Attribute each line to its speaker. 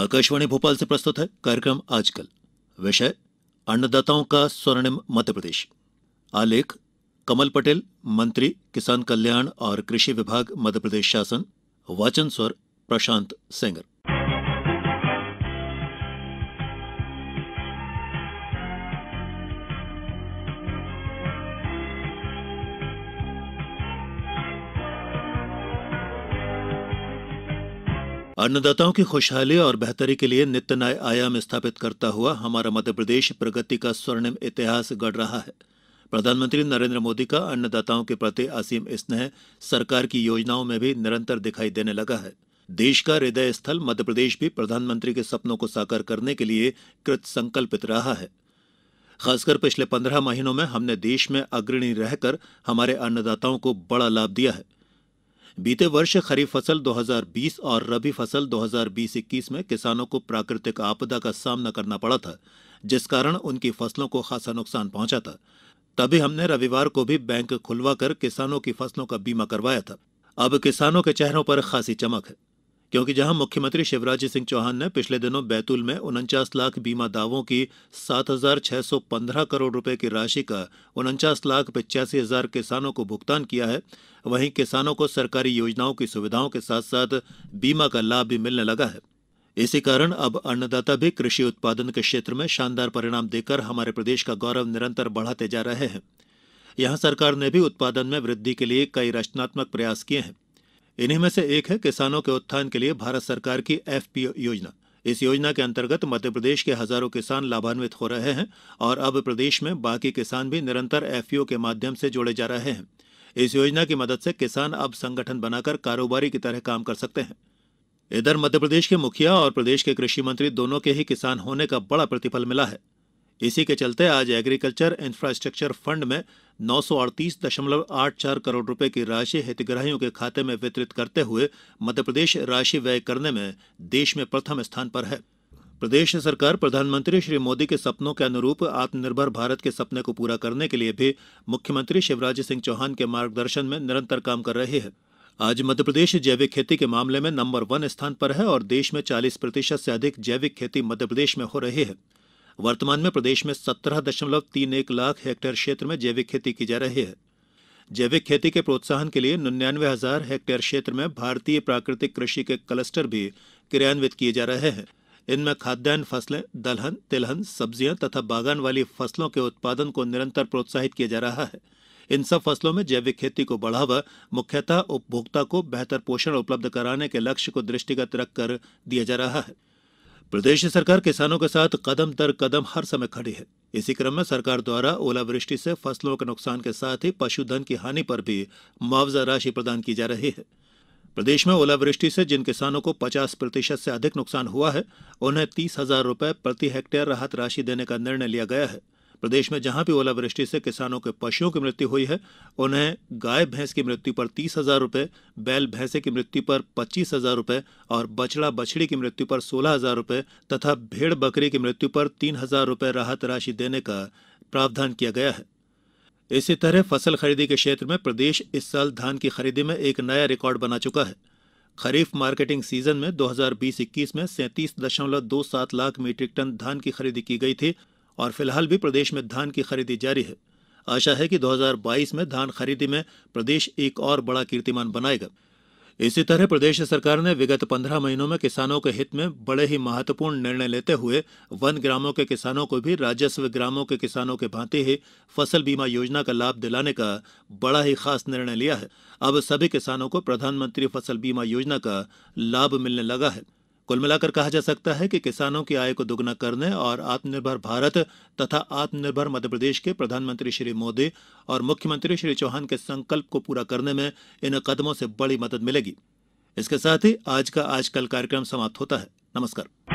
Speaker 1: आकाशवाणी भोपाल से प्रस्तुत है कार्यक्रम आजकल विषय अन्नदाताओं का स्वर्णिम मध्यप्रदेश आलेख कमल पटेल मंत्री किसान कल्याण और कृषि विभाग मध्यप्रदेश शासन वाचन स्वर प्रशांत सेंगर अन्नदाताओं की खुशहाली और बेहतरी के लिए नित्य नए आयाम स्थापित करता हुआ हमारा मध्यप्रदेश प्रगति का स्वर्णिम इतिहास गढ़ रहा है प्रधानमंत्री नरेंद्र मोदी का अन्नदाताओं के प्रति असीम स्नेह सरकार की योजनाओं में भी निरंतर दिखाई देने लगा है देश का हृदय स्थल मध्यप्रदेश भी प्रधानमंत्री के सपनों को साकार करने के लिए कृत संकल्पित रहा है खासकर पिछले पंद्रह महीनों में हमने देश में अग्रणी रहकर हमारे अन्नदाताओं को बड़ा लाभ दिया है बीते वर्ष खरीफ फसल 2020 और रबी फसल 2020-21 में किसानों को प्राकृतिक आपदा का सामना करना पड़ा था जिस कारण उनकी फसलों को खासा नुकसान पहुंचा था तभी हमने रविवार को भी बैंक खुलवाकर किसानों की फसलों का बीमा करवाया था अब किसानों के चेहरों पर खासी चमक है क्योंकि जहां मुख्यमंत्री शिवराज सिंह चौहान ने पिछले दिनों बैतूल में उनचास लाख बीमा दावों की सात हजार छह सौ करोड़ रुपए की राशि का उनचास लाख पिचासी हजार किसानों को भुगतान किया है वहीं किसानों को सरकारी योजनाओं की सुविधाओं के साथ साथ बीमा का लाभ भी मिलने लगा है इसी कारण अब अन्नदाता भी कृषि उत्पादन के क्षेत्र में शानदार परिणाम देकर हमारे प्रदेश का गौरव निरंतर बढ़ाते जा रहे हैं यहां सरकार ने भी उत्पादन में वृद्धि के लिए कई रचनात्मक प्रयास किए हैं इन्हीं में से एक है किसानों के उत्थान के लिए भारत सरकार की एफपीओ योजना इस योजना के अंतर्गत मध्यप्रदेश के हजारों किसान लाभान्वित हो रहे हैं और अब प्रदेश में बाकी किसान भी निरंतर एफपीओ के माध्यम से जोड़े जा रहे हैं इस योजना की मदद से किसान अब संगठन बनाकर कारोबारी की तरह काम कर सकते हैं इधर मध्यप्रदेश के मुखिया और प्रदेश के कृषि मंत्री दोनों के ही किसान होने का बड़ा प्रतिफल मिला है इसी के चलते आज एग्रीकल्चर इंफ्रास्ट्रक्चर फंड में नौ सौ अड़तीस दशमलव आठ चार करोड़ रुपए की राशि हितग्राहियों के खाते में वितरित करते हुए मध्यप्रदेश राशि व्यय करने में देश में प्रथम स्थान पर है प्रदेश सरकार प्रधानमंत्री श्री मोदी के सपनों के अनुरूप आत्मनिर्भर भारत के सपने को पूरा करने के लिए भी मुख्यमंत्री शिवराज सिंह चौहान के मार्गदर्शन में निरंतर काम कर रही है आज मध्यप्रदेश जैविक खेती के मामले में नंबर वन स्थान पर है और देश में 40 प्रतिशत से अधिक जैविक खेती मध्यप्रदेश में हो रही है वर्तमान में प्रदेश में सत्रह दशमलव तीन एक लाख हेक्टेयर क्षेत्र में जैविक खेती की जा रही है जैविक खेती के प्रोत्साहन के लिए निन्यानवे हजार हेक्टेयर क्षेत्र में भारतीय प्राकृतिक कृषि के क्लस्टर भी क्रियान्वित किए जा रहे हैं इनमें खाद्यान्न फसलें दलहन तिलहन सब्जियां तथा बागान वाली फसलों के उत्पादन को निरंतर प्रोत्साहित किया जा रहा है इन सब फसलों में जैविक खेती को बढ़ावा मुख्यतः उपभोक्ता को बेहतर पोषण उपलब्ध कराने के लक्ष्य को दृष्टिगत रखकर दिया जा रहा है प्रदेश सरकार किसानों के साथ कदम दर कदम हर समय खड़ी है इसी क्रम में सरकार द्वारा ओलावृष्टि से फसलों के नुकसान के साथ ही पशुधन की हानि पर भी मुआवजा राशि प्रदान की जा रही है प्रदेश में ओलावृष्टि से जिन किसानों को 50 प्रतिशत से अधिक नुकसान हुआ है उन्हें तीस हजार रूपये प्रति हेक्टेयर राहत राशि देने का निर्णय लिया गया है प्रदेश में जहां भी ओलावृष्टि से किसानों के पशुओं की मृत्यु हुई है उन्हें गाय भैंस की मृत्यु पर तीस हजार रूपये बैल भैंसे की मृत्यु पर पच्चीस हजार रूपये और बछड़ा बछड़ी की मृत्यु पर सोलह हजार रूपये तथा भेड़ बकरी की मृत्यु पर तीन हजार रूपये राहत राशि देने का प्रावधान किया गया है इसी तरह फसल खरीदी के क्षेत्र में प्रदेश इस साल धान की खरीदी में एक नया रिकॉर्ड बना चुका है खरीफ मार्केटिंग सीजन में 2020-21 में सैंतीस लाख मीट्रिक टन धान की खरीदी की गई थी और फिलहाल भी प्रदेश में धान की खरीदी जारी है आशा है कि 2022 में धान खरीदी में प्रदेश एक और बड़ा कीर्तिमान बनाएगा इसी तरह प्रदेश सरकार ने विगत पंद्रह महीनों में किसानों के हित में बड़े ही महत्वपूर्ण निर्णय लेते हुए वन ग्रामों के किसानों को भी राजस्व ग्रामों के किसानों के भांति ही फसल बीमा योजना का लाभ दिलाने का बड़ा ही खास निर्णय लिया है अब सभी किसानों को प्रधानमंत्री फसल बीमा योजना का लाभ मिलने लगा है कुल मिलाकर कहा जा सकता है कि किसानों की आय को दोगुना करने और आत्मनिर्भर भारत तथा आत्मनिर्भर मध्यप्रदेश के प्रधानमंत्री श्री मोदी और मुख्यमंत्री श्री चौहान के संकल्प को पूरा करने में इन कदमों से बड़ी मदद मिलेगी इसके साथ ही आज का आजकल कार्यक्रम समाप्त होता है नमस्कार